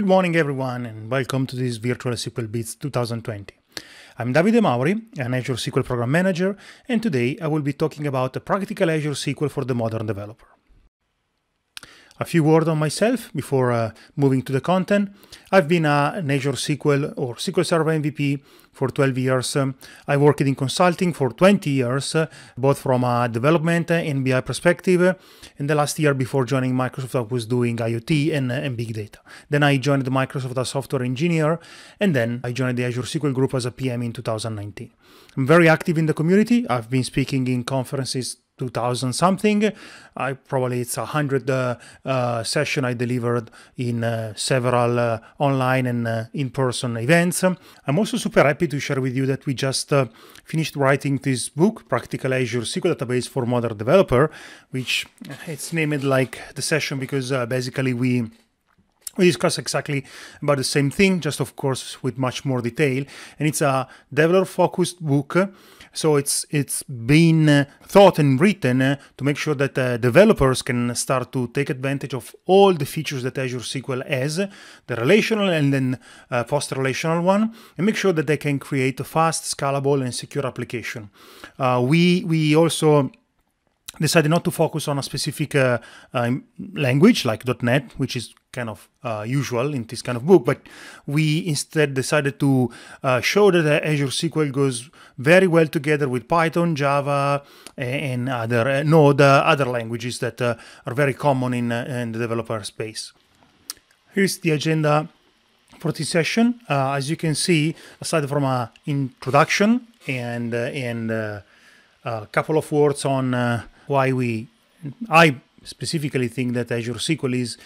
Good morning, everyone, and welcome to this virtual SQL Beats 2020. I'm Davide Mauri, an Azure SQL Program Manager, and today I will be talking about a practical Azure SQL for the modern developer. A few words on myself before uh, moving to the content. I've been a, an Azure SQL or SQL Server MVP for 12 years. Um, I worked in consulting for 20 years, uh, both from a development uh, and BI perspective. In the last year before joining Microsoft, I was doing IoT and, uh, and big data. Then I joined Microsoft as software engineer, and then I joined the Azure SQL Group as a PM in 2019. I'm very active in the community. I've been speaking in conferences 2000 something. I probably it's a hundred uh, uh, session I delivered in uh, several uh, online and uh, in-person events. I'm also super happy to share with you that we just uh, finished writing this book, Practical Azure SQL Database for Modern Developer, which it's named like the session because basically we we discuss exactly about the same thing, just of course with much more detail. And it's a developer-focused book so it's it's been uh, thought and written uh, to make sure that uh, developers can start to take advantage of all the features that Azure SQL has, the relational and then uh, post-relational one, and make sure that they can create a fast, scalable, and secure application. Uh, we we also decided not to focus on a specific uh, uh, language like .NET, which is kind of uh, usual in this kind of book, but we instead decided to uh, show that Azure SQL goes very well together with Python, Java, and other uh, Node, other languages that uh, are very common in, uh, in the developer space. Here's the agenda for this session. Uh, as you can see, aside from an introduction and and a couple of words on why we, I specifically think that Azure SQL is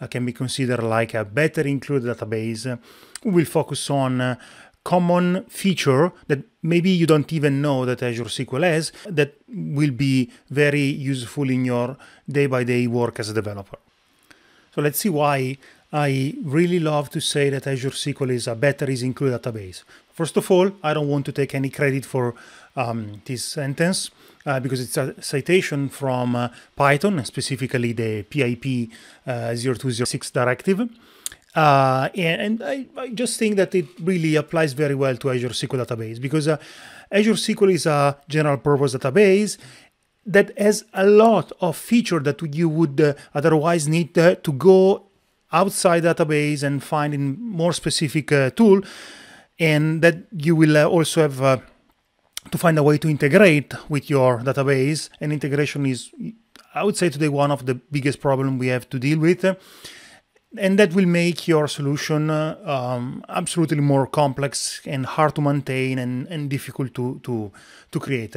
uh, can be considered like a better include database. We will focus on uh, common feature that maybe you don't even know that Azure SQL has that will be very useful in your day-by-day -day work as a developer. So let's see why I really love to say that Azure SQL is a better is include database. First of all, I don't want to take any credit for um, this sentence uh, because it's a citation from uh, Python, specifically the PIP uh, 0206 directive. Uh, and, and I, I, just think that it really applies very well to Azure SQL database because uh, Azure SQL is a general purpose database that has a lot of feature that you would uh, otherwise need uh, to go outside database and find in more specific uh, tool and that you will also have to find a way to integrate with your database. And integration is, I would say today, one of the biggest problem we have to deal with. And that will make your solution um, absolutely more complex and hard to maintain and, and difficult to, to, to create.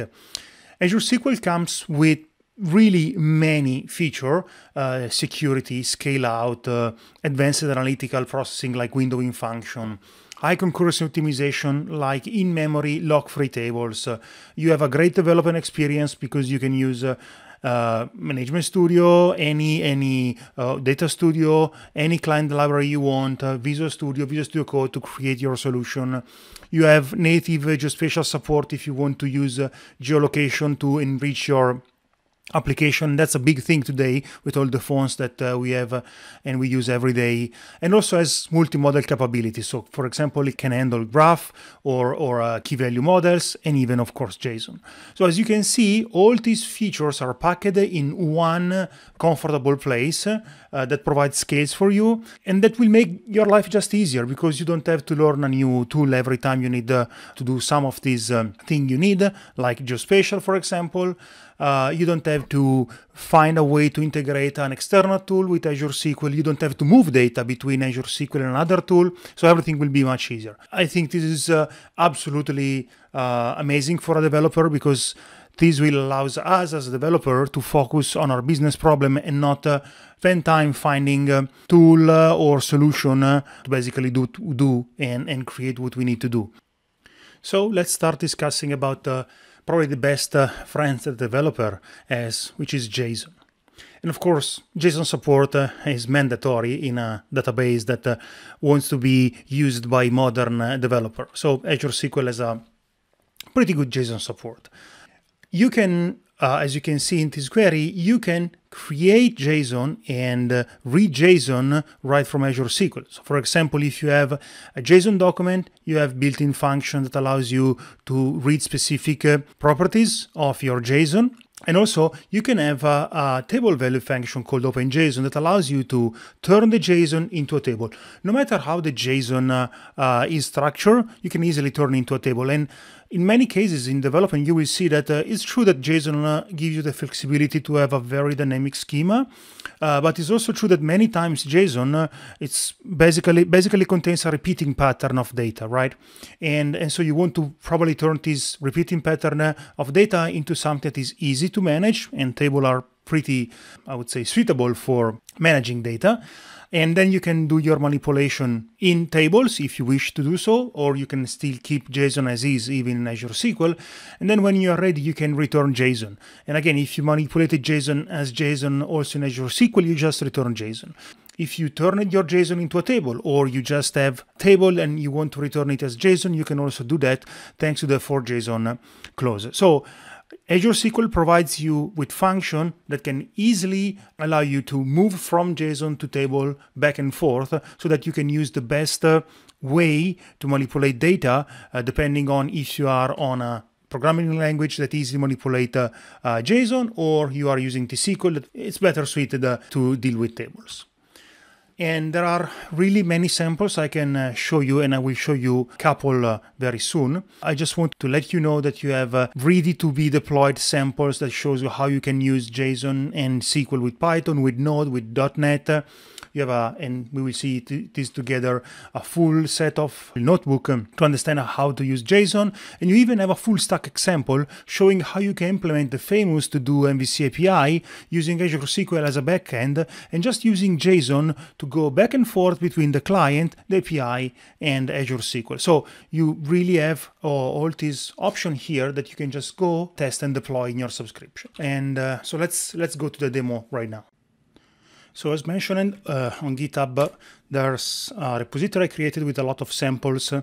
Azure SQL comes with really many feature uh, security scale out uh, advanced analytical processing like windowing function high concurrency optimization like in-memory lock-free tables. You have a great development experience because you can use uh, management studio any any uh, data studio any client library you want uh, visual studio visual studio code to create your solution you have native uh, geospatial support if you want to use uh, geolocation to enrich your application that's a big thing today with all the phones that uh, we have uh, and we use every day and also has multi-model capabilities so for example it can handle graph or or uh, key value models and even of course json so as you can see all these features are packed in one comfortable place uh, that provides scales for you and that will make your life just easier because you don't have to learn a new tool every time you need uh, to do some of these um, thing you need like geospatial for example uh, you don't have to find a way to integrate an external tool with Azure SQL. You don't have to move data between Azure SQL and another tool. So everything will be much easier. I think this is uh, absolutely uh, amazing for a developer because this will allow us as a developer to focus on our business problem and not uh, spend time finding a uh, tool uh, or solution uh, to basically do, do and, and create what we need to do. So let's start discussing about uh, probably the best uh, friend the developer has, which is JSON. And of course, JSON support uh, is mandatory in a database that uh, wants to be used by modern uh, developer. So Azure SQL has a pretty good JSON support. You can uh, as you can see in this query, you can create JSON and uh, read JSON right from Azure SQL. So for example, if you have a JSON document, you have built-in function that allows you to read specific uh, properties of your JSON. And also you can have a, a, table value function called OpenJSON that allows you to turn the JSON into a table. No matter how the JSON uh, uh, is structured, you can easily turn into a table. And in many cases in development, you will see that uh, it's true that JSON uh, gives you the flexibility to have a very dynamic schema, uh, but it's also true that many times JSON uh, it's basically basically contains a repeating pattern of data, right? And and so you want to probably turn this repeating pattern uh, of data into something that is easy to manage, and table are pretty, I would say, suitable for managing data and then you can do your manipulation in tables if you wish to do so, or you can still keep JSON as is even in Azure SQL, and then when you are ready you can return JSON. And again, if you manipulated JSON as JSON also in Azure SQL, you just return JSON. If you turn your JSON into a table, or you just have table and you want to return it as JSON, you can also do that thanks to the for JSON clause. So Azure SQL provides you with function that can easily allow you to move from JSON to table back and forth so that you can use the best uh, way to manipulate data uh, depending on if you are on a programming language that easily manipulate uh, uh, JSON or you are using T-SQL, it's better suited uh, to deal with tables and there are really many samples I can uh, show you and I will show you a couple uh, very soon. I just want to let you know that you have uh, ready to be deployed samples that shows you how you can use JSON and SQL with Python, with Node, with .NET you have a, and we will see this together, a full set of notebook um, to understand how to use JSON. And you even have a full stack example showing how you can implement the famous to do MVC API using Azure SQL as a backend and just using JSON to go back and forth between the client, the API, and Azure SQL. So you really have uh, all these options here that you can just go test and deploy in your subscription. And uh, so let's let's go to the demo right now. So as mentioned uh, on GitHub, there's a repository I created with a lot of samples uh,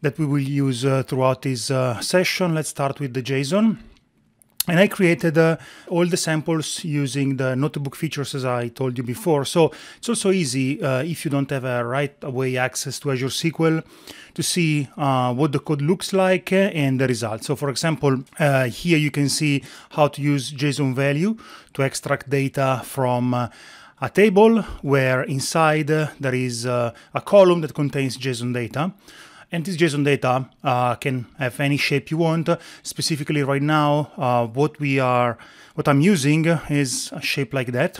that we will use uh, throughout this uh, session. Let's start with the JSON. And I created uh, all the samples using the notebook features as I told you before. So it's also easy uh, if you don't have a right away access to Azure SQL to see uh, what the code looks like and the results. So for example, uh, here you can see how to use JSON value to extract data from uh, a table where inside uh, there is a column that contains JSON data. And this JSON data uh, can have any shape you want. Specifically right now, uh, what we are, what I'm using is a shape like that.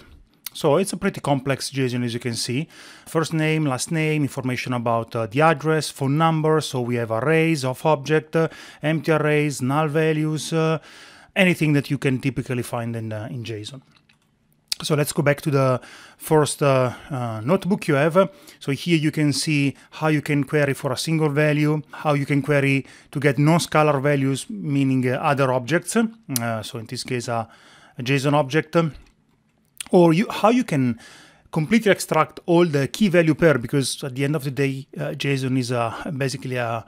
So it's a pretty complex JSON as you can see. First name, last name, information about uh, the address, phone number. So we have arrays of object, uh, empty arrays, null values, uh, anything that you can typically find in, uh, in JSON. So let's go back to the first uh, uh, notebook you have. So here you can see how you can query for a single value, how you can query to get non-scalar values, meaning uh, other objects. Uh, so in this case, a JSON object, or you, how you can completely extract all the key value pair, because at the end of the day, uh, JSON is basically a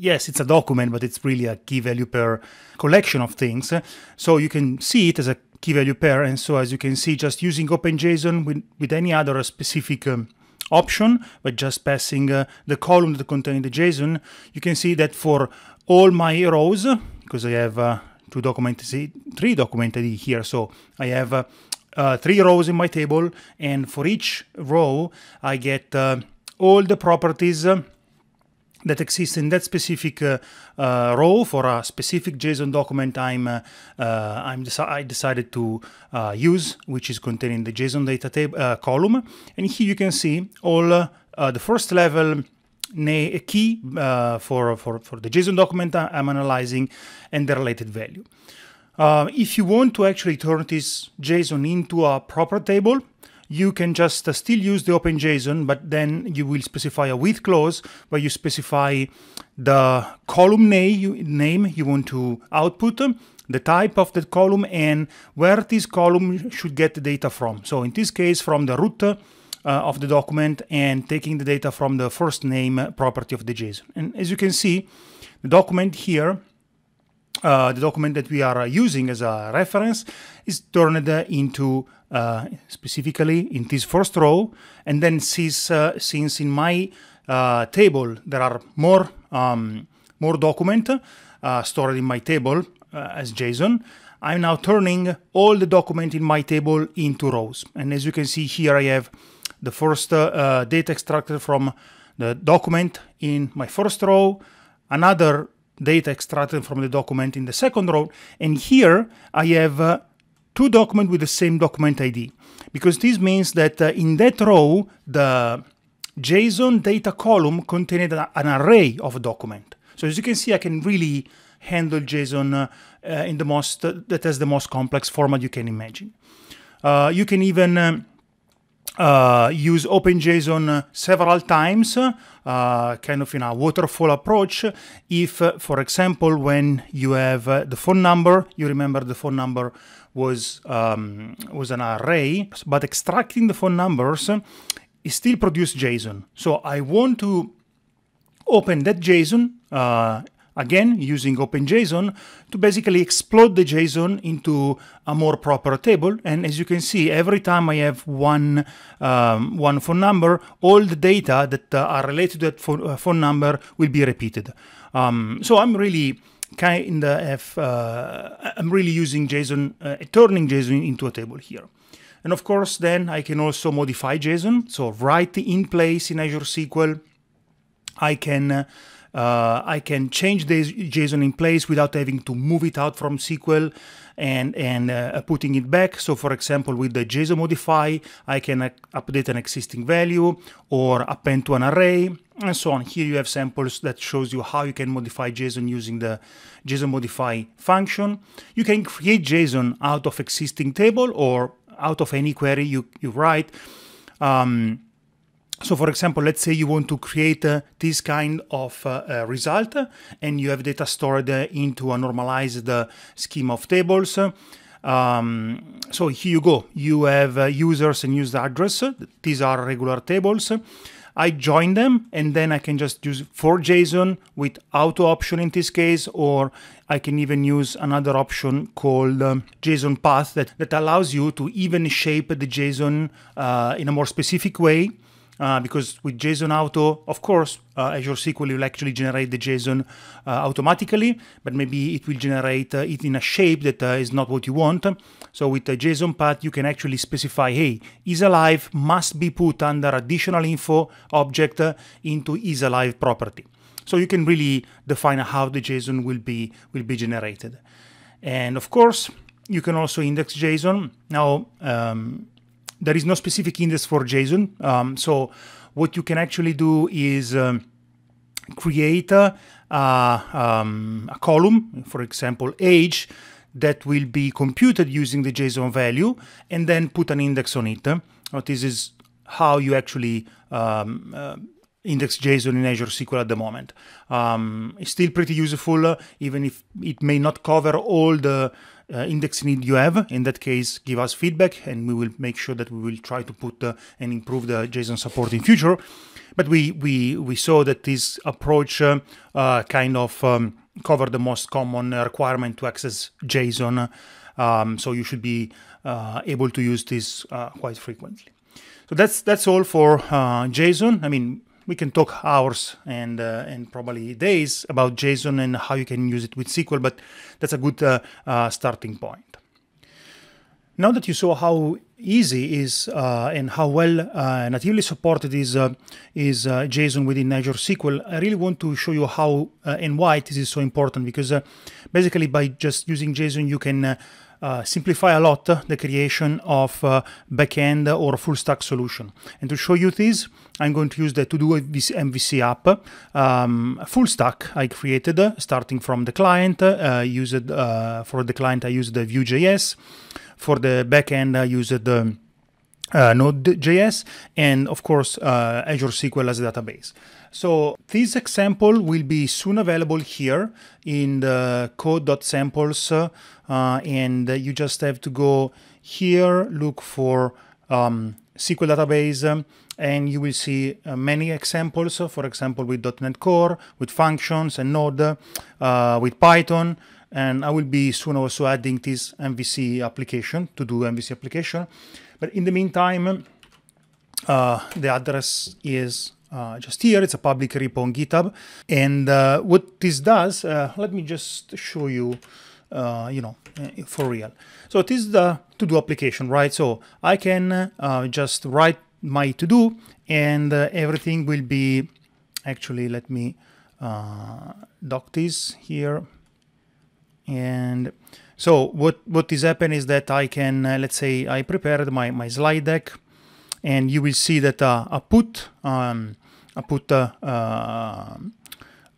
yes, it's a document, but it's really a key value pair collection of things. So you can see it as a key value pair. And so as you can see, just using OpenJSON with, with any other specific um, option, but just passing uh, the column that contains the JSON, you can see that for all my rows, because I have uh, two document, three document here, so I have uh, uh, three rows in my table, and for each row, I get uh, all the properties uh, that exists in that specific uh, uh, row for a specific JSON document I'm, uh, uh I'm deci I decided to uh, use, which is containing the JSON data tab uh, column. And here you can see all the first level a key for, for, for the JSON document I'm analyzing and the related value. if you want to actually turn this JSON into a proper table, you can just uh, still use the OpenJSON, but then you will specify a with clause where you specify the column name you want to output, the type of that column, and where this column should get the data from. So in this case, from the root uh, of the document and taking the data from the first name property of the JSON. And as you can see, the document here uh, the document that we are using as a reference is turned into uh, specifically in this first row. And then since, uh, since in my uh, table there are more, um, more document uh, stored in my table uh, as JSON, I'm now turning all the document in my table into rows. And as you can see here, I have the first uh, data extracted from the document in my first row, another data extracted from the document in the second row. And here I have two documents with the same document ID, because this means that uh, in that row, the JSON data column contained an, array of document. So as you can see, I can really handle JSON uh, in the most uh, that has the most complex format you can imagine. Uh, you can even um, uh, use OpenJSON uh, several times, kind of in a waterfall approach. If, for example, when you have the phone number, you remember the phone number was, um, was an array, but extracting the phone numbers it still produced JSON. So I want to open that JSON uh, again using OpenJSON to basically explode the JSON into a more proper table. And as you can see, every time I have one, um, one phone number, all the data that uh, are related to that phone, uh, phone number will be repeated. Um, so I'm really kind of uh, I'm really using JSON, uh, turning JSON into a table here. And of course, then I can also modify JSON. So right in place in Azure SQL, I can uh, uh, I can change the JSON in place without having to move it out from SQL and and uh, putting it back. So for example, with the JSON modify, I can uh, update an existing value or append to an array and so on. Here you have samples that shows you how you can modify JSON using the JSON modify function. You can create JSON out of existing table or out of any query you, you write. Um, so for example, let's say you want to create uh, this kind of uh, uh, result uh, and you have data stored uh, into a normalized uh, scheme of tables. Um, so here you go. You have users and user address. These are regular tables. I join them and then I can just use for JSON with auto option in this case, or I can even use another option called um, JSON path that, that allows you to even shape the JSON uh, in a more specific way uh, because with JSON Auto, of course, uh, Azure SQL will actually generate the JSON uh, automatically, but maybe it will generate uh, it in a shape that uh, is not what you want. So with the JSON path, you can actually specify, hey, is alive must be put under additional info object into is alive property. So you can really define how the JSON will be will be generated. And of course, you can also index JSON. Now, um, there is no specific index for JSON. Um, so what you can actually do is um, create a, um, a column, for example, age, that will be computed using the JSON value and then put an index on it. this is how you actually um, uh, index JSON in Azure SQL at the moment. Um, it's still pretty useful, uh, even if it may not cover all the uh, index need you have. In that case, give us feedback and we will make sure that we will try to put uh, and improve the JSON support in future. But we, we, we saw that this approach uh, uh kind of um, covered the most common requirement to access JSON. Um, so you should be uh, able to use this uh, quite frequently. So that's that's all for JSON. I mean, we can talk hours and uh, and probably days about JSON and how you can use it with SQL, but that's a good uh, uh, starting point. Now that you saw how easy is uh, and how well uh, natively supported is uh, is JSON within Azure SQL, I really want to show you how and why this is so important because basically by just using JSON you can uh, simplify a lot the creation of uh, backend or full stack solution. And to show you this, I'm going to use the to-do this MVC app, um, full stack I created starting from the client, uh, used, uh, for the client I used the Vue.js, for the backend I used the uh, Node.js, and of course uh, Azure SQL as a database. So this example will be soon available here in the code.samples uh, and you just have to go here, look for um, SQL database and you will see uh, many examples, uh, for example with .NET Core, with functions and Node, uh, with Python, and I will be soon also adding this MVC application to do MVC application. But in the meantime, uh, the address is uh, just here. It's a public repo on GitHub. And uh, what this does, uh, let me just show you, uh, you know, uh, for real. So it is the to-do application, right? So I can just write my to-do and everything will be, actually, let me dock this here. And so what, what is happening is that I can, let's say I prepared my, my slide deck and you will see that uh, a put um, a put uh, uh,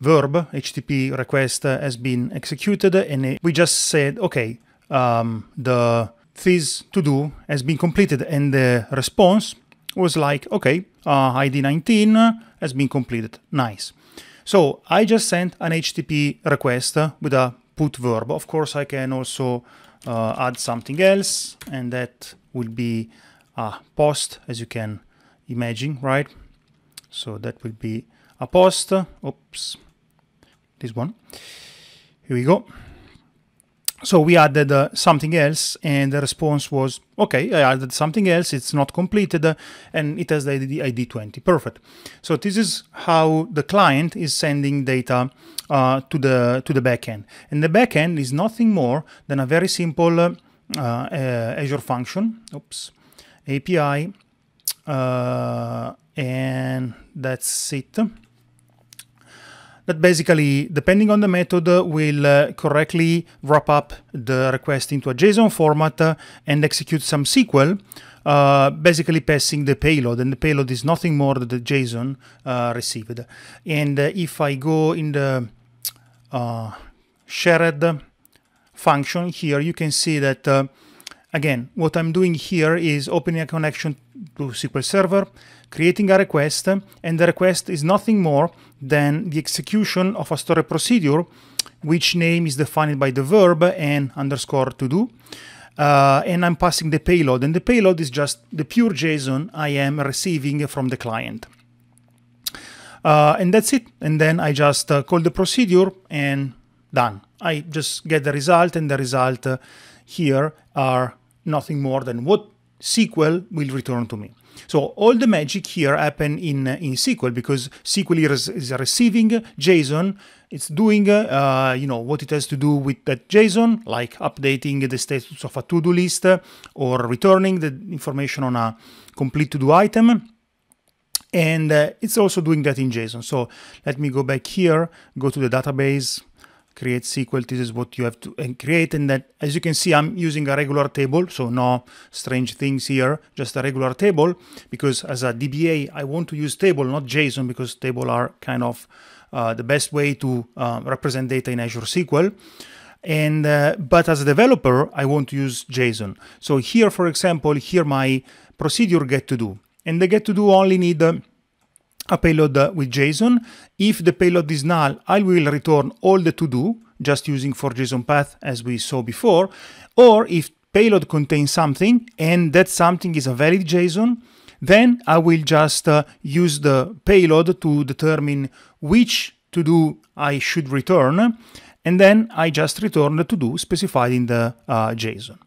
verb HTTP request has been executed, and it, we just said okay um, the this to do has been completed, and the response was like okay ID 19 has been completed. Nice. So I just sent an HTTP request with a put verb. Of course, I can also uh, add something else and that will be a post as you can imagine right so that will be a post oops this one here we go so we added uh, something else and the response was okay i added something else it's not completed uh, and it has the ID, id 20 perfect so this is how the client is sending data uh, to the to the backend and the backend is nothing more than a very simple uh, uh, azure function oops API. Uh, and that's it. That basically, depending on the method, will uh, correctly wrap up the request into a JSON format uh, and execute some SQL, uh, basically passing the payload. And the payload is nothing more than the JSON uh, received. And uh, if I go in the shared function here, you can see that Again, what I'm doing here is opening a connection to SQL Server, creating a request, and the request is nothing more than the execution of a stored procedure, which name is defined by the verb and underscore to do. Uh, and I'm passing the payload, and the payload is just the pure JSON I am receiving from the client. Uh, and that's it. And then I just uh, call the procedure and done. I just get the result, and the result uh, here are nothing more than what SQL will return to me. So all the magic here happen in, uh, in SQL because SQL is, is receiving JSON. It's doing, uh, you know, what it has to do with that JSON, like updating the status of a to-do list uh, or returning the information on a complete to-do item. And uh, it's also doing that in JSON. So let me go back here, go to the database, create SQL. This is what you have to create. And then as you can see, I'm using a regular table. So no strange things here, just a regular table because as a DBA, I want to use table, not JSON because table are kind of uh, the best way to uh, represent data in Azure SQL. And uh, but as a developer, I want to use JSON. So here, for example, here my procedure get to do and the get to do only need um, a payload uh, with JSON. If the payload is null, I will return all the to-do just using for JSON path as we saw before. Or if payload contains something and that something is a valid JSON, then I will just uh, use the payload to determine which to-do I should return. And then I just return the to-do specified in the uh, JSON.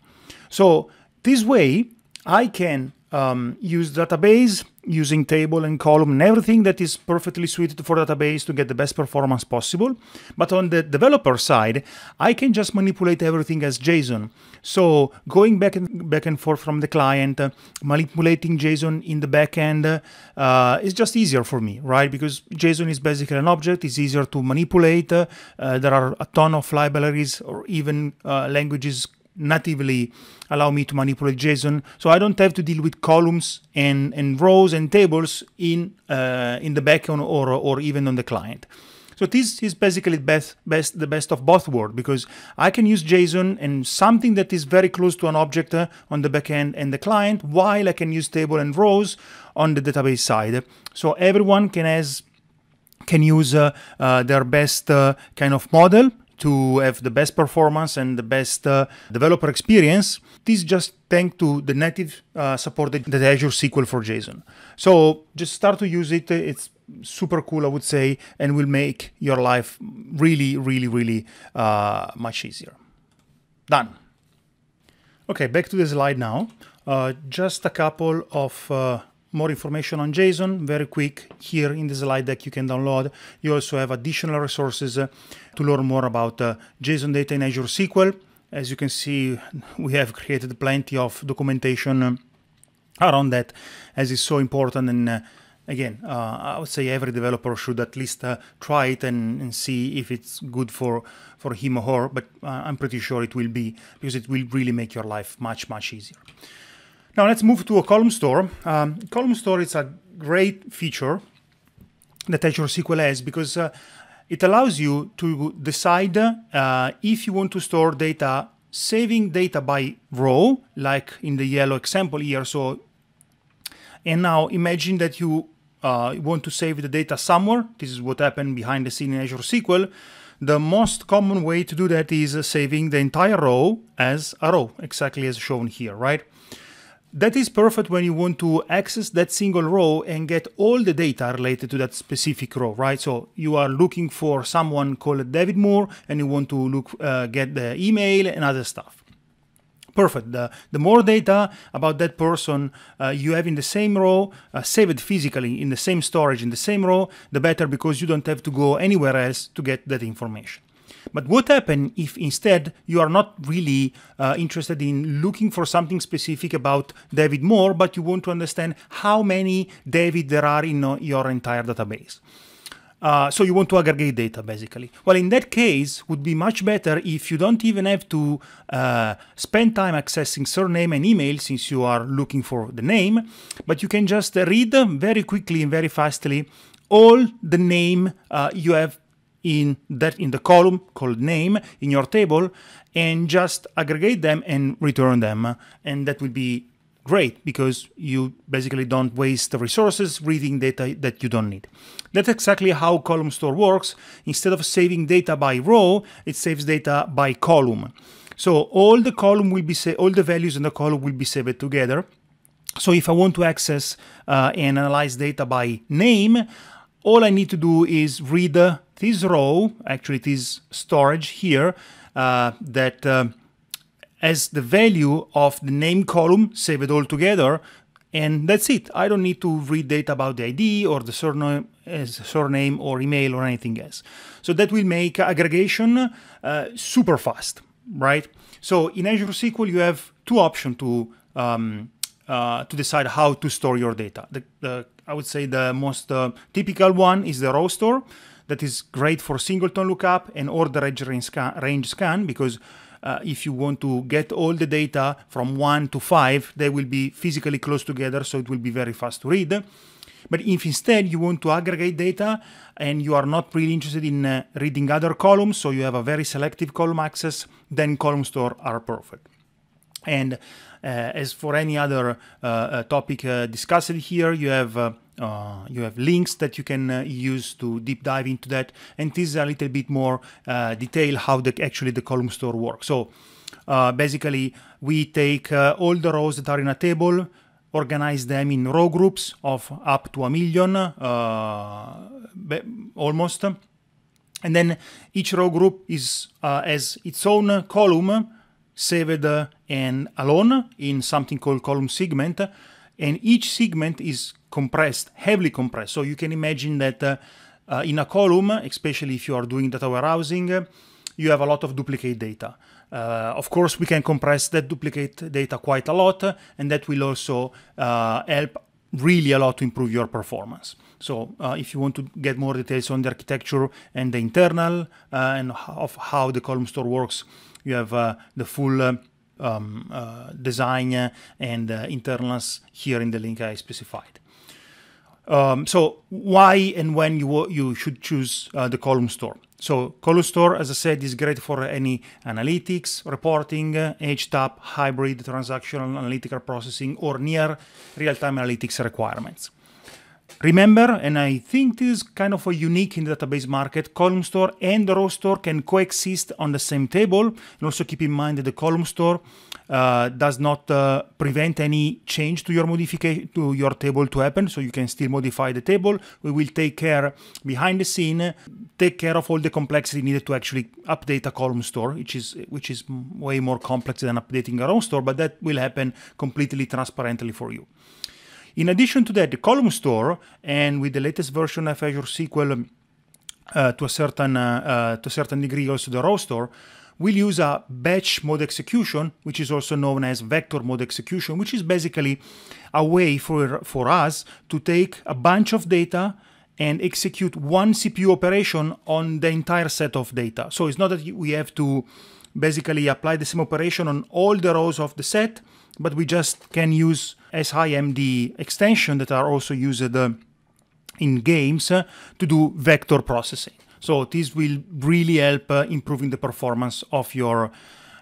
So this way I can um, use database, using table and column and everything that is perfectly suited for database to get the best performance possible. But on the developer side, I can just manipulate everything as JSON. So going back and back and forth from the client, uh, manipulating JSON in the backend uh, is just easier for me, right? Because JSON is basically an object, it's easier to manipulate. Uh, there are a ton of libraries or even uh, languages natively allow me to manipulate JSON. So I don't have to deal with columns and, and rows and tables in uh, in the backend or, or even on the client. So this is basically best, best, the best of both worlds because I can use JSON and something that is very close to an object uh, on the backend and the client, while I can use table and rows on the database side. So everyone can has can use uh, uh, their best uh, kind of model to have the best performance and the best uh, developer experience. This just thanks to the native uh, support that Azure SQL for JSON. So just start to use it. It's super cool, I would say, and will make your life really, really, really uh, much easier. Done. Okay, back to the slide now. Uh, just a couple of uh, more information on JSON, very quick here in the slide deck you can download. You also have additional resources uh, to learn more about uh, JSON data in Azure SQL. As you can see, we have created plenty of documentation uh, around that as it's so important and uh, again, uh, I would say every developer should at least uh, try it and, and, see if it's good for, for him or her, but uh, I'm pretty sure it will be because it will really make your life much, much easier. Now let's move to a column store. Um, column store is a great feature that Azure SQL has because it allows you to decide uh, if you want to store data saving data by row, like in the yellow example here. So, and now imagine that you uh, want to save the data somewhere. This is what happened behind the scene in Azure SQL. The most common way to do that is saving the entire row as a row, exactly as shown here, right? That is perfect when you want to access that single row and get all the data related to that specific row, right? So you are looking for someone called David Moore and you want to look, uh, get the email and other stuff. Perfect. The, the more data about that person uh, you have in the same row, uh, save it physically in the same storage in the same row, the better because you don't have to go anywhere else to get that information. But what happens if instead you are not really uh, interested in looking for something specific about David Moore, but you want to understand how many David there are in uh, your entire database? Uh, so you want to aggregate data basically. Well, in that case, would be much better if you don't even have to uh, spend time accessing surname and email since you are looking for the name, but you can just read very quickly and very fastly all the name uh, you have in that in the column called name in your table and just aggregate them and return them and that will be great because you basically don't waste the resources reading data that you don't need. That's exactly how column store works. Instead of saving data by row, it saves data by column. So all the column will be all the values in the column will be saved together. So if I want to access uh, and analyze data by name, all I need to do is read uh, this row, actually it is storage here, uh, that uh, as the value of the name column, save it all together, and that's it. I don't need to read data about the ID or the surname, surname or email or anything else. So that will make aggregation uh, super fast, right? So in Azure SQL, you have two options to um, uh, to decide how to store your data. The, the, I would say the most uh, typical one is the store that is great for singleton lookup and order range scan, because uh, if you want to get all the data from 1 to 5, they will be physically close together, so it will be very fast to read. But if instead you want to aggregate data and you are not really interested in uh, reading other columns, so you have a very selective column access, then column store are perfect. And uh, as for any other uh, uh, topic discussed here, you have uh, you have links that you can uh, use to deep dive into that and this is a little bit more uh, detail how the actually the column store works so basically we take all the rows that are in a table organize them in row groups of up to a million almost and then each row group is as its own column saved and alone in something called column segment and each segment is compressed, heavily compressed. So you can imagine that uh, in a column, especially if you are doing data warehousing, you have a lot of duplicate data. Uh, of course, we can compress that duplicate data quite a lot, and that will also uh, help really a lot to improve your performance. So uh, if you want to get more details on the architecture and the internal uh, and of how the column store works, you have uh, the full um, um uh, design uh, and internals here in the link I specified. Um, so why and when you, you should choose the column store. So column store, as I said, is great for any analytics, reporting, HTAP, hybrid, transactional, analytical processing, or near real-time analytics requirements. Remember, and I think this is kind of a unique in the database market, column store and row store can coexist on the same table. And also keep in mind that the column store uh, does not uh, prevent any change to your modification to your table to happen. So you can still modify the table. We will take care behind the scene, take care of all the complexity needed to actually update a column store, which is which is way more complex than updating a row store, but that will happen completely transparently for you. In addition to that, the column store and with the latest version of Azure SQL uh, to a certain uh, uh, to a certain degree, also the row store will use a batch mode execution, which is also known as vector mode execution, which is basically a way for for us to take a bunch of data and execute one CPU operation on the entire set of data. So it's not that we have to basically apply the same operation on all the rows of the set but we just can use SIMD extension that are also used uh, in games uh, to do vector processing. So this will really help uh, improving the performance of your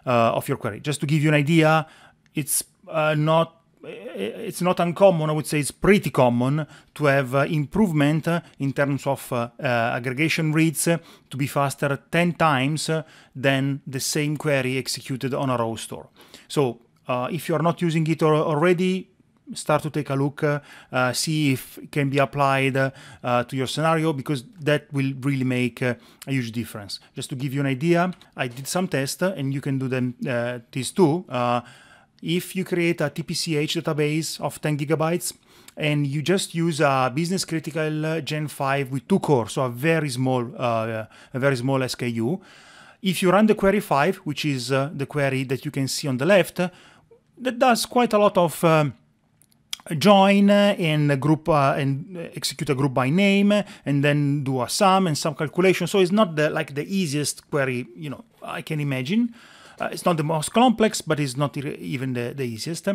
uh, of your query. Just to give you an idea, it's uh, not uh, it's not uncommon, I would say it's pretty common to have uh, improvement uh, in terms of uh, aggregation reads to be faster 10 times than the same query executed on a row store. So uh, if you are not using it already, start to take a look, uh, see if it can be applied uh, to your scenario because that will really make uh, a huge difference. Just to give you an idea, I did some tests uh, and you can do them uh, these too. if you create a TPCH database of 10 gigabytes and you just use a business critical Gen 5 with two cores, so a very small, a very small SKU. If you run the query 5, which is the query that you can see on the left, that does quite a lot of um, join uh, in group uh, and uh, execute a group by name and then do a sum and some calculation so it's not the like the easiest query you know i can imagine uh, it's not the most complex but it's not even the, the easiest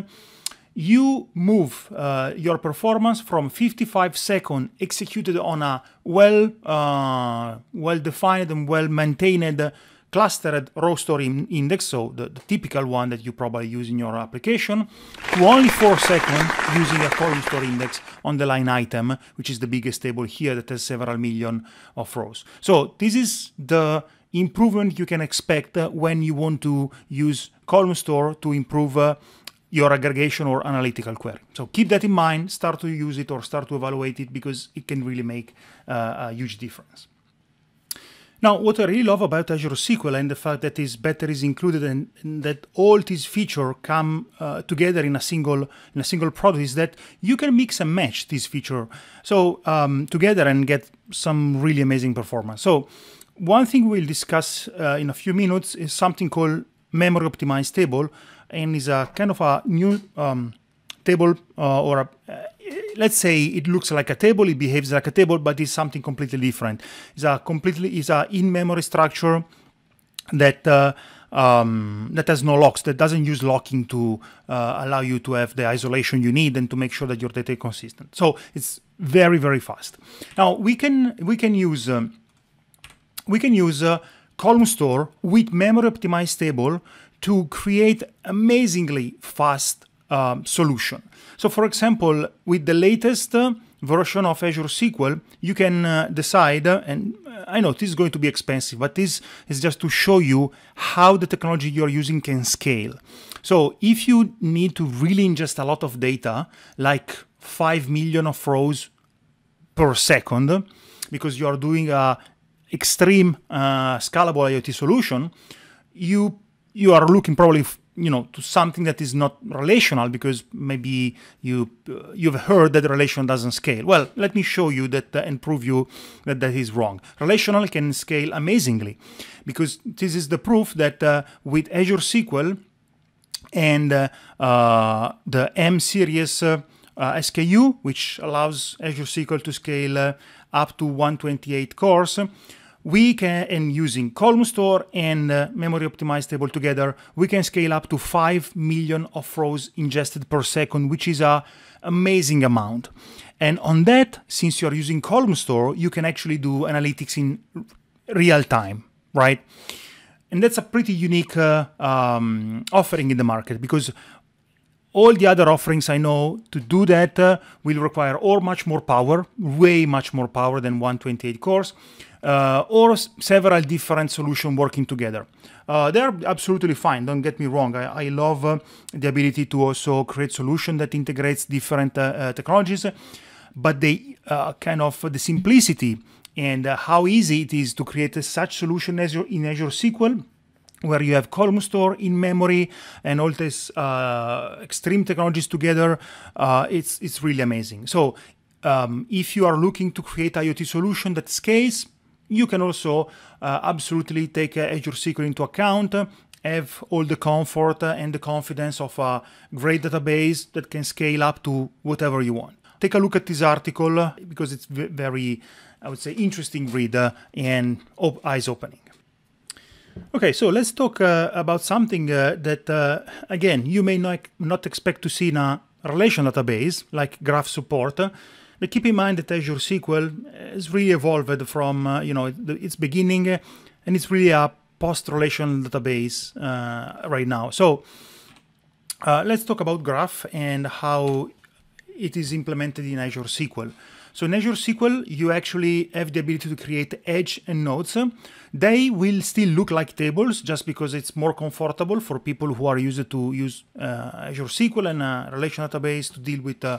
you move uh, your performance from 55 second executed on a well uh, well defined and well maintained clustered row store in index, so the, the, typical one that you probably use in your application, to only four seconds using a column store index on the line item, which is the biggest table here that has several million of rows. So this is the improvement you can expect uh, when you want to use column store to improve uh, your aggregation or analytical query. So keep that in mind, start to use it or start to evaluate it because it can really make uh, a huge difference. Now, what I really love about Azure SQL and the fact that it's better is included and, and that all these features come uh, together in a single in a single product is that you can mix and match these feature so um, together and get some really amazing performance. So, one thing we'll discuss uh, in a few minutes is something called memory optimized table, and is a kind of a new um, table uh, or a let's say it looks like a table, it behaves like a table, but it's something completely different. It's a completely it's a in-memory structure that uh, um, that has no locks, that doesn't use locking to uh, allow you to have the isolation you need and to make sure that your data is consistent. So it's very very fast. Now we can we can use um, we can use a uh, column store with memory optimized table to create amazingly fast um, solution. So, for example, with the latest uh, version of Azure SQL, you can uh, decide, uh, and uh, I know this is going to be expensive, but this is just to show you how the technology you're using can scale. So if you need to really ingest a lot of data, like 5 million of rows per second, because you are doing a extreme uh, scalable IoT solution, you you are looking probably you know to something that is not relational because maybe you uh, you've heard that relation doesn't scale well let me show you that uh, and prove you that that is wrong relational can scale amazingly because this is the proof that uh, with azure sql and uh, uh, the m series uh, sku which allows azure sql to scale up to 128 cores we can, and using column store and uh, memory optimized table together, we can scale up to 5 million of rows ingested per second, which is a amazing amount. And on that, since you're using column store, you can actually do analytics in real time, right? And that's a pretty unique uh, um, offering in the market because all the other offerings I know to do that uh, will require or much more power, way much more power than 128 cores, uh, or several different solutions working together. Uh, they're absolutely fine, don't get me wrong. I, I love uh, the ability to also create solution that integrates different uh, uh, technologies, but they uh, kind of the simplicity and how easy it is to create such solution as in Azure SQL where you have column store in memory and all these extreme technologies together, it's, it's really amazing. So um, if you are looking to create IoT solution that scales, you can also uh, absolutely take uh, Azure SQL into account, have all the comfort uh, and the confidence of a great database that can scale up to whatever you want. Take a look at this article uh, because it's very, I would say, interesting read and op eyes opening. Okay, so let's talk uh, about something uh, that, uh, again, you may not, not expect to see in a relational database like graph support, but keep in mind that Azure SQL uh, has really evolved from uh, you know its beginning, uh, and it's really a post-relational database uh, right now. So uh, let's talk about Graph and how it is implemented in Azure SQL. So in Azure SQL, you actually have the ability to create edge and nodes. They will still look like tables just because it's more comfortable for people who are used to use uh, Azure SQL and a relational database to deal with uh,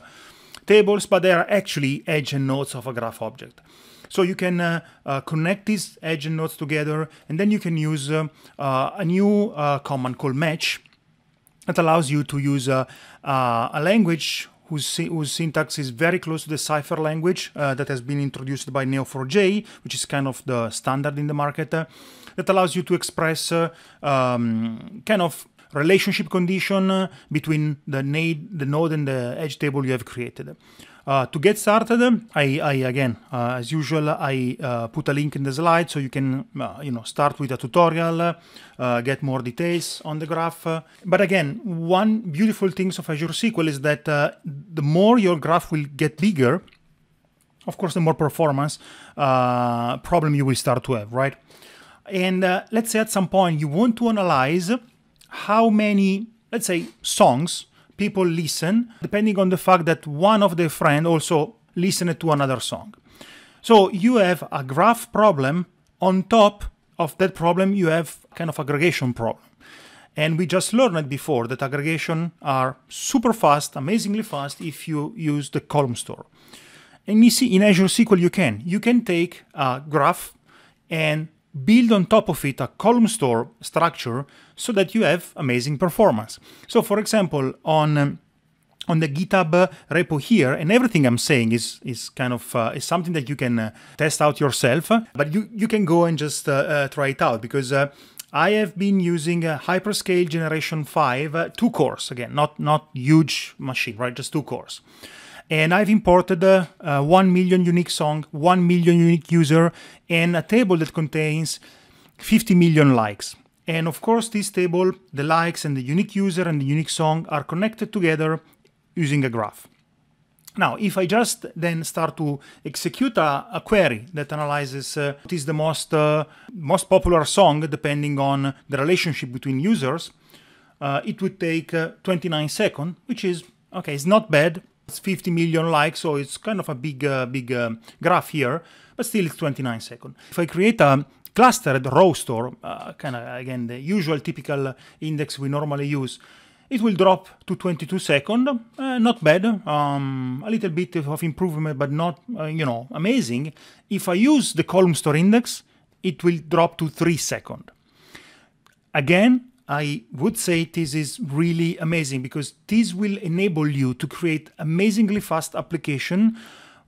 tables, but they are actually edge and nodes of a graph object. So you can uh, uh, connect these edge and nodes together, and then you can use uh, uh a new uh, command called match that allows you to use a, uh, a language whose, whose, syntax is very close to the cipher language that has been introduced by Neo4j, which is kind of the standard in the market, that allows you to express um, kind of relationship condition uh, between the node, the node and the edge table you have created. Uh, to get started, I, I again, uh, as usual, I uh, put a link in the slide so you can, uh, you know, start with a tutorial, uh, get more details on the graph. But again, one beautiful things of Azure SQL is that the more your graph will get bigger, of course, the more performance problem you will start to have, right? And let's say at some point you want to analyze how many, let's say, songs people listen, depending on the fact that one of their friend also listened to another song. So you have a graph problem. On top of that problem, you have kind of aggregation problem. And we just learned before that aggregation are super fast, amazingly fast if you use the column store. And you see in Azure SQL, you can. You can take a graph and build on top of it a column store structure so that you have amazing performance. So for example, on um, on the GitHub repo here, and everything I'm saying is is kind of uh, is something that you can uh, test out yourself, but you you can go and just uh, uh try it out because. Uh, I have been using uh, Hyperscale Generation 5, two cores again, not not huge machine, right? Just two cores and I've imported uh, uh, 1 million unique song, 1 million unique user, and a table that contains 50 million likes. And of course, this table, the likes and the unique user and the unique song are connected together using a graph. Now, if I just then start to execute a, a query that analyzes uh, what is the most, uh, most popular song depending on the relationship between users, uh, it would take uh, 29 seconds, which is, okay, it's not bad, it's 50 million likes, so it's kind of a big, uh, big uh, graph here, but still it's 29 seconds. If I create a clustered row store, uh, kind of again the usual typical index we normally use, it will drop to 22 second. Uh, not bad, um, a little bit of improvement, but not uh, you know amazing. If I use the column store index, it will drop to 3 second. Again, I would say this is really amazing because this will enable you to create amazingly fast application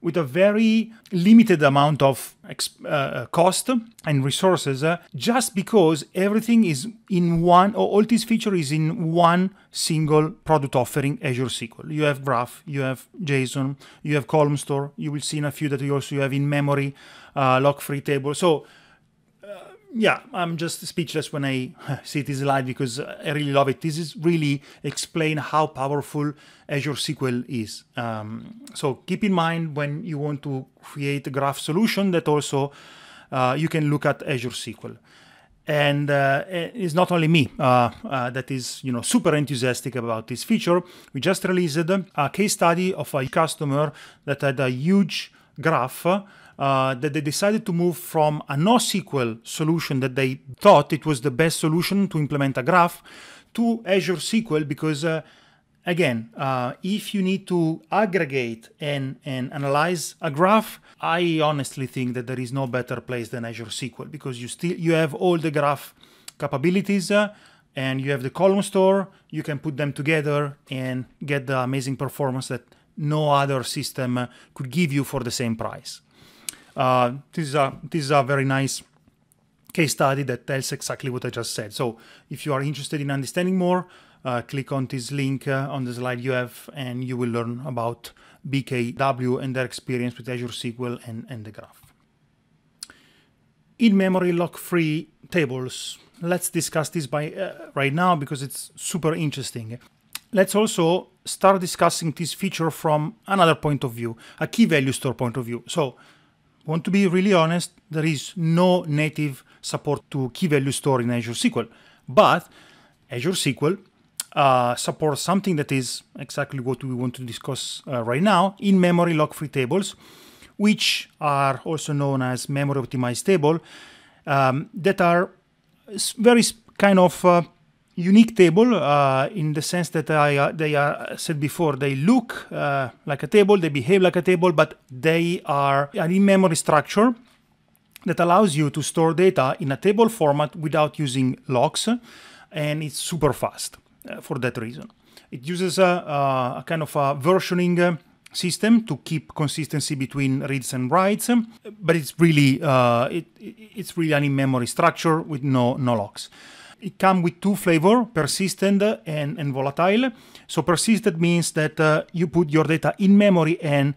with a very limited amount of uh, uh, cost and resources uh, just because everything is in one or all these feature is in one single product offering Azure SQL. You have graph, you have JSON, you have column store, you will see in a few that you also have in memory, uh, free table. So yeah, I'm just speechless when I see this slide because I really love it. This is really explain how powerful Azure SQL is. Um, so keep in mind when you want to create a graph solution that also uh, you can look at Azure SQL. And uh, eh, it's not only me uh, uh, that is, you know, super enthusiastic about this feature. We just released a case study of a customer that had a huge graph uh, that they decided to move from a NoSQL solution that they thought it was the best solution to implement a graph to Azure SQL because uh, again, uh, if you need to aggregate and, and analyze a graph, I honestly think that there is no better place than Azure SQL because you still you have all the graph capabilities uh, and you have the column store. You can put them together and get the amazing performance that no other system uh, could give you for the same price. Uh, this is a this is a very nice case study that tells exactly what I just said. So if you are interested in understanding more, uh, click on this link uh, on the slide you have and you will learn about BKW and their experience with Azure SQL and, and the graph. In-memory lock-free tables. Let's discuss this by uh, right now because it's super interesting. Let's also start discussing this feature from another point of view, a key value store point of view. So want to be really honest, there is no native support to key value store in Azure SQL, but Azure SQL uh, supports something that is exactly what we want to discuss uh, right now in memory lock free tables, which are also known as memory optimized table, um, that are very kind of uh, unique table uh, in the sense that I uh, they are said before they look uh, like a table, they behave like a table, but they are an in-memory structure that allows you to store data in a table format without using locks, and it's super fast uh, for that reason. It uses a, uh, a kind of a versioning uh, system to keep consistency between reads and writes, but it's really it, it's really an in-memory structure with no no locks it comes with two flavor, persistent and, and volatile. So persistent means that uh, you put your data in memory and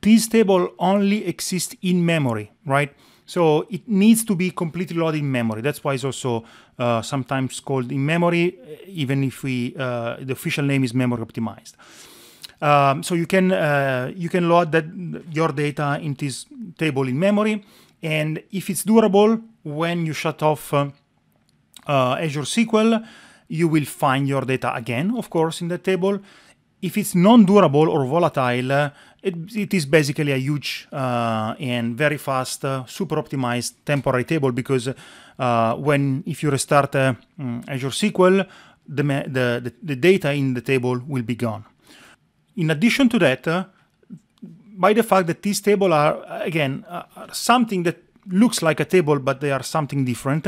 this table only exists in memory, right? So it needs to be completely loaded in memory. That's why it's also uh, sometimes called in memory, uh, even if we uh, the official name is memory optimized. Um, so you can uh, you can load that your data in this table in memory, and if it's durable, when you shut off uh, uh, Azure SQL, you will find your data again, of course, in the table. If it's non-durable or volatile, uh, it, it is basically a huge uh, and very fast, uh, super optimized temporary table because uh, when if you restart uh, mm, Azure SQL, the, the, the, data in the table will be gone. In addition to that, by the fact that these tables are again something that looks like a table, but they are something different.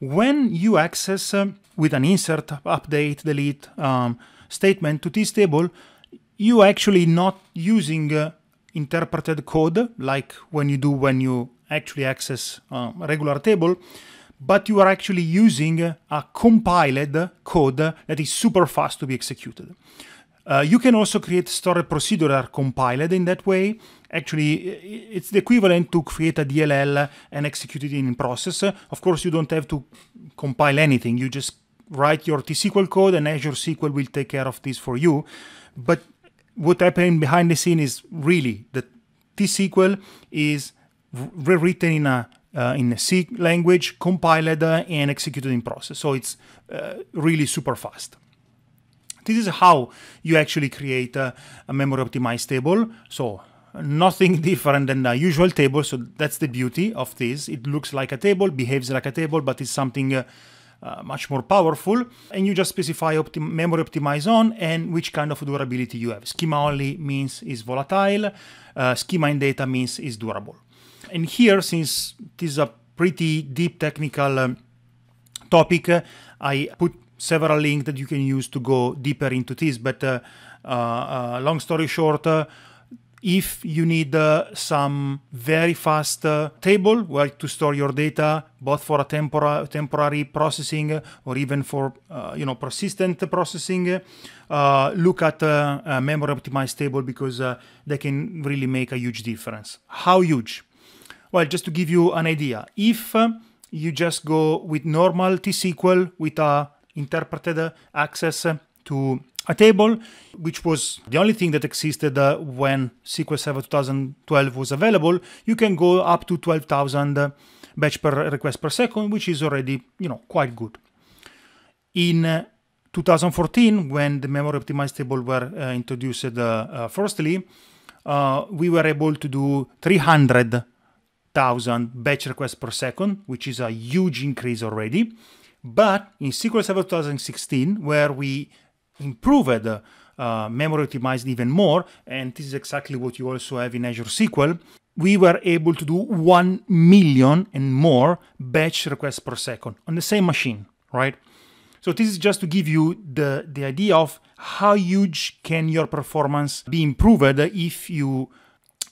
When you access uh, with an insert, update, delete um, statement to this table, you actually not using uh, interpreted code like when you do when you actually access uh, regular table, but you are actually using a compiled code that is super fast to be executed. Uh, you can also create stored procedure are compiled in that way. Actually, it's the equivalent to create a DLL and execute it in process. Of course, you don't have to compile anything. You just write your T-SQL code and Azure SQL will take care of this for you. But what happening behind the scene is really that T-SQL is rewritten in a uh, in a C language, compiled uh, and executed in process. So it's uh, really super fast. This is how you actually create a, a memory optimized table. So nothing different than the usual table. So that's the beauty of this. It looks like a table, behaves like a table, but it's something uh, uh, much more powerful. And you just specify opti memory optimize on and which kind of durability you have. Schema only means is volatile. Uh, schema in data means is durable. And here, since this is a pretty deep technical um, topic, uh, I put several links that you can use to go deeper into this. But uh, uh, uh long story short, uh, if you need uh, some very fast table where to store your data, both for a tempora- temporary processing or even for you know persistent processing, look at a memory optimized table because they can really make a huge difference. How huge? Well, just to give you an idea, if you just go with normal T-SQL with a interpreted access to a table, which was the only thing that existed uh, when SQL Server 2012 was available. You can go up to 12,000 uh, batch per request per second, which is already, you know, quite good. In uh, 2014, when the memory optimized table were uh, introduced uh, uh, firstly, we were able to do 300,000 batch requests per second, which is a huge increase already. But in SQL Server 2016, where we improved uh, memory optimized even more, and this is exactly what you also have in Azure SQL, we were able to do 1 million and more batch requests per second on the same machine, right? So this is just to give you the, the idea of how huge can your performance be improved if you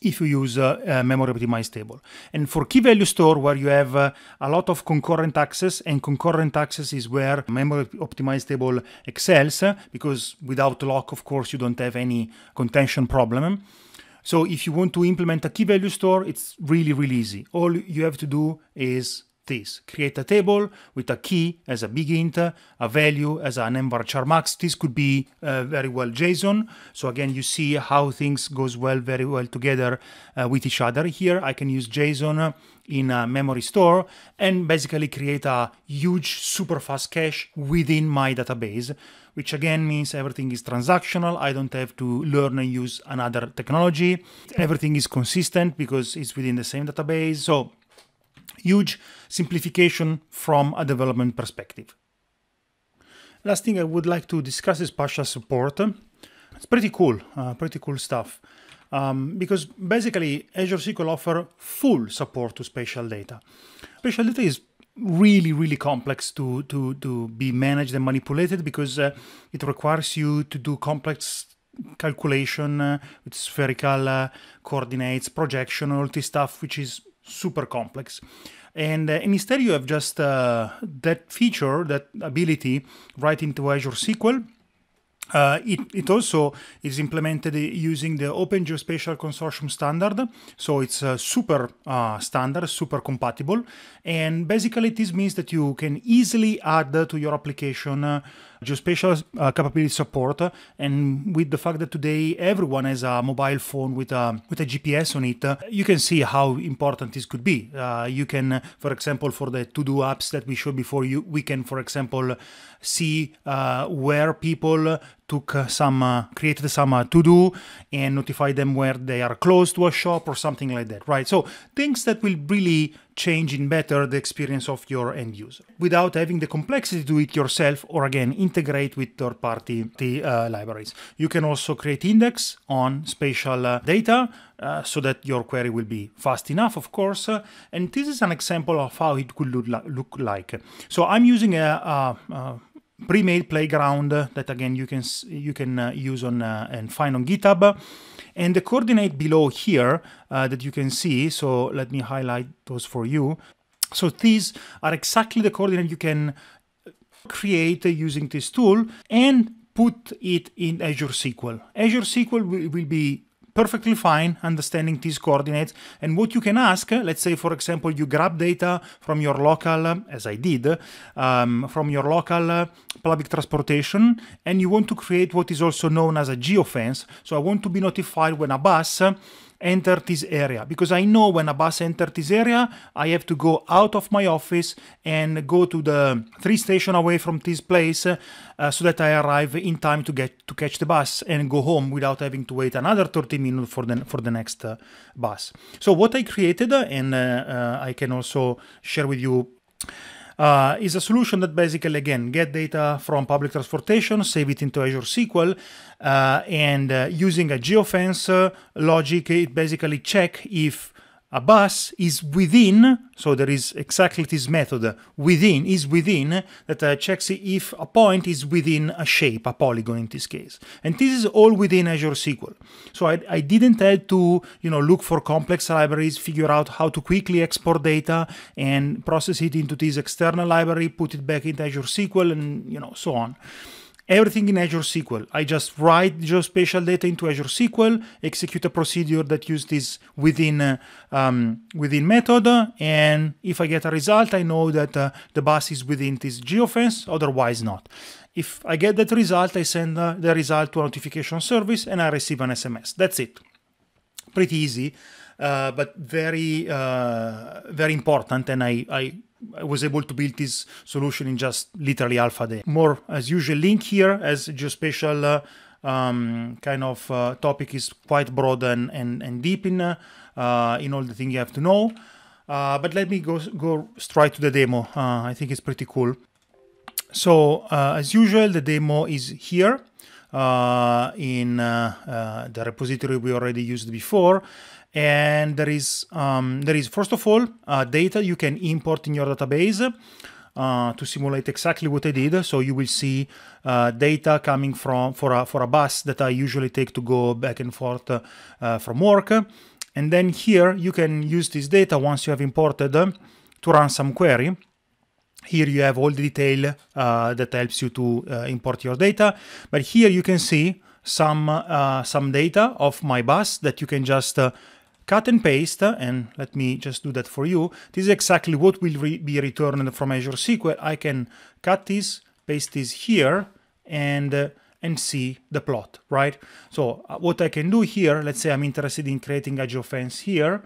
if you use uh, a memory optimized table. And for key value store, where you have uh, a lot of concurrent access, and concurrent access is where memory optimized table excels, uh, because without lock, of course, you don't have any contention problem. So if you want to implement a key value store, it's really, really easy. All you have to do is this. Create a table with a key as a integer, a value as an char max. This could be uh, very well JSON. So again, you see how things goes well, very well together uh, with each other. Here, I can use JSON in a memory store and basically create a huge super fast cache within my database, which again means everything is transactional. I don't have to learn and use another technology. Everything is consistent because it's within the same database. So Huge simplification from a development perspective. Last thing I would like to discuss is Pasha support. It's pretty cool, uh, pretty cool stuff. Um, because basically Azure SQL offer full support to spatial data. Spatial data is really really complex to to to be managed and manipulated because uh, it requires you to do complex calculation uh, with spherical uh, coordinates projection all this stuff which is super complex. And, uh, and instead, you have just uh, that feature, that ability, right into Azure SQL. Uh, it, it, also is implemented using the Open Geospatial Consortium standard. So it's a uh, super uh, standard, super compatible. And basically, this means that you can easily add to your application uh, geospatial uh, capability support, and with the fact that today everyone has a mobile phone with a with a GPS on it, you can see how important this could be. Uh, you can, for example, for the to-do apps that we showed before, you we can, for example, see uh, where people took uh, some uh, created some uh, to do and notify them where they are close to a shop or something like that right so things that will really change and better the experience of your end user without having the complexity to do it yourself or again integrate with third party uh, libraries you can also create index on spatial uh, data uh, so that your query will be fast enough of course and this is an example of how it could look, like so i'm using a, a, a pre-made playground that again you can you can uh, use on uh, and find on GitHub. And the coordinate below here uh, that you can see. So let me highlight those for you. So these are exactly the coordinate you can uh, create uh, using this tool and put it in Azure SQL. Azure SQL will, will be perfectly fine understanding these coordinates. And what you can ask, uh, let's say, for example, you grab data from your local, uh, as I did, um, from your local uh, public transportation, and you want to create what is also known as a geofence. So I want to be notified when a bus enter this area because I know when a bus enters this area, I have to go out of my office and go to the three station away from this place uh, so that I arrive in time to get to catch the bus and go home without having to wait another 30 minutes for the for the next uh, bus. So what I created uh, and uh, uh, I can also share with you uh, is a solution that basically, again, get data from public transportation, save it into Azure SQL, uh, and uh, using a geofence uh, logic, it basically check if a bus is within, so there is exactly this method, within, is within, that uh, checks if a point is within a shape, a polygon in this case. And this is all within Azure SQL. So I, I didn't have to, you know, look for complex libraries, figure out how to quickly export data and process it into this external library, put it back into Azure SQL and, you know, so on everything in Azure SQL. I just write geospatial data into Azure SQL, execute a procedure that uses this within uh, um, within method, and if I get a result, I know that uh, the bus is within this geofence, otherwise not. If I get that result, I send uh, the result to a notification service and I receive an SMS. That's it. Pretty easy, uh, but very, uh, very important, and I, I I was able to build this solution in just literally half a day. More as usual, link here as geospatial uh, um, kind of uh, topic is quite broad and, and, and deep in, uh, uh in all the things you have to know. Uh, but let me go, go straight to the demo. Uh, I think it's pretty cool. So as usual, the demo is here in the repository we already used before and there is um, there is first of all uh, data you can import in your database uh, to simulate exactly what I did. So you will see uh, data coming from for a, for a bus that I usually take to go back and forth uh, from work. And then here you can use this data once you have imported uh, to run some query. Here you have all the detail uh, that helps you to import your data. But here you can see some some data of my bus that you can just cut and paste, and let me just do that for you, this is exactly what will re be returned from Azure SQL. I can cut this, paste this here, and uh, and see the plot, right? So uh, what I can do here, let's say I'm interested in creating a geofence here,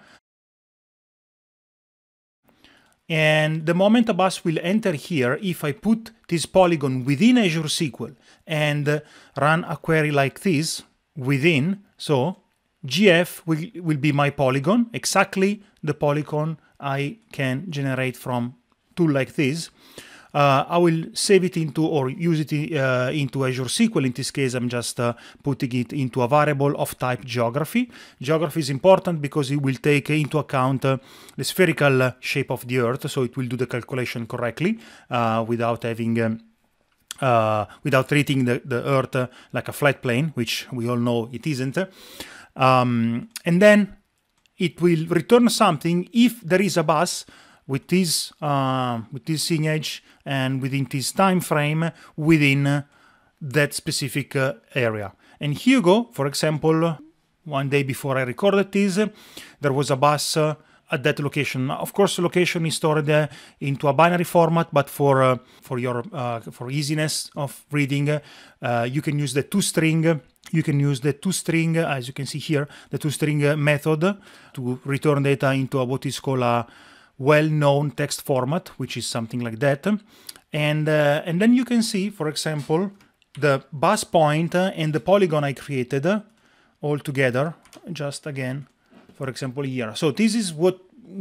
and the moment a bus will enter here, if I put this polygon within Azure SQL and uh, run a query like this within, so GF will, will be my polygon, exactly the polygon I can generate from tool like this. Uh, I will save it into or use it uh, into Azure SQL. In this case, I'm just uh, putting it into a variable of type geography. Geography is important because it will take into account uh, the spherical uh, shape of the Earth, so it will do the calculation correctly uh, without having. Um, without treating the, the earth like a flat plane, which we all know it isn't. Um, and then it will return something if there is a bus with this uh, with this signage and within this time frame within that specific uh, area. And Hugo, for example, one day before I recorded this, there was a bus. Uh, at that location. Of course, location is stored uh, into a binary format, but for uh, for your uh, for easiness of reading, uh, you can use the two string. You can use the two string, uh, as you can see here, the two string uh, method to return data into a, what is called a well-known text format, which is something like that. And and then you can see, for example, the bus point and the polygon I created all together. Just again for example, here. So this is what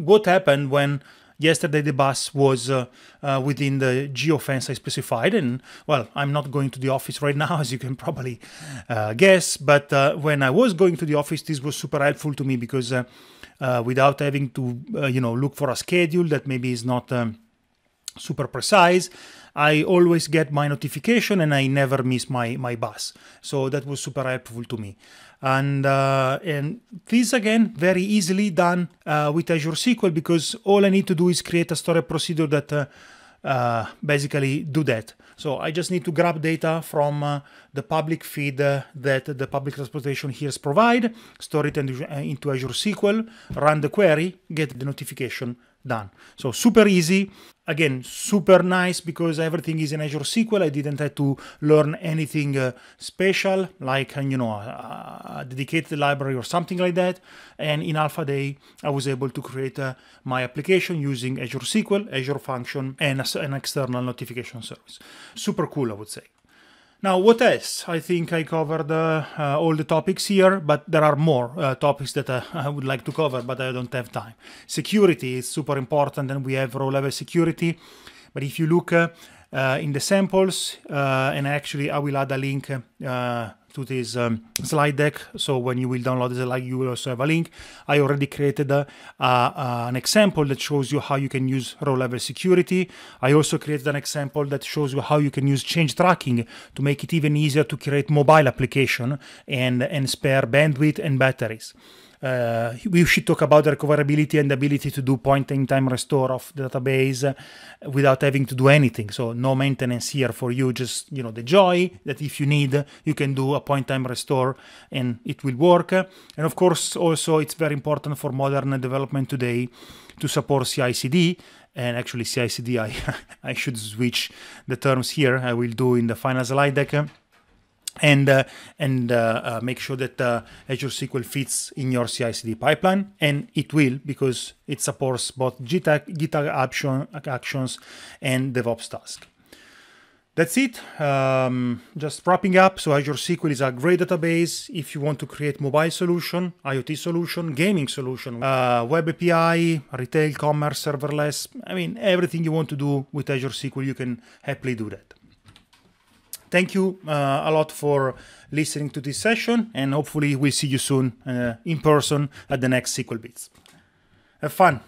what happened when yesterday the bus was uh, uh, within the geofence I specified and well I'm not going to the office right now as you can probably uh, guess but uh, when I was going to the office this was super helpful to me because uh, uh, without having to you know look for a schedule that maybe is not um, super precise I always get my notification and I never miss my, my bus. So that was super helpful to me. And, uh, and this again, very easily done uh, with Azure SQL because all I need to do is create a storage procedure that uh, uh, basically do that. So I just need to grab data from uh, the public feed uh, that the public transportation here's provide, store it uh, into Azure SQL, run the query, get the notification done. So super easy again super nice because everything is in azure sql i didn't have to learn anything uh, special like uh, you know a, uh, a, uh, dedicated library or something like that and in alpha day i was able to create uh, my application using azure sql azure function and an external notification service super cool i would say now, what else? I think I covered uh, uh, all the topics here, but there are more uh, topics that uh, I would like to cover, but I don't have time. Security is super important, and we have row level security. But if you look uh, uh, in the samples, and actually I will add a link to this um, slide deck. So when you will download the slide, you will also have a link. I already created a, an example that shows you how you can use row level security. I also created an example that shows you how you can use change tracking to make it even easier to create mobile application and, and spare bandwidth and batteries. Uh, we should talk about the recoverability and the ability to do point in time restore of the database without having to do anything. So no maintenance here for you, just you know the joy that if you need, you can do a point time restore and it will work. And of course, also it's very important for modern development today to support CI/CD and actually CI/CD I, I should switch the terms here I will do in the final slide deck and uh, and uh, uh, make sure that uh, Azure SQL fits in your CI/CD pipeline, and it will because it supports both GitHub, GitHub action, actions and DevOps tasks. That's it. Um, just wrapping up. So Azure SQL is a great database if you want to create mobile solution, IoT solution, gaming solution, uh, web API, retail, commerce, serverless. I mean, everything you want to do with Azure SQL, you can happily do that. Thank you uh, a lot for listening to this session, and hopefully we'll see you soon uh, in person at the next SQL Bits. Have fun!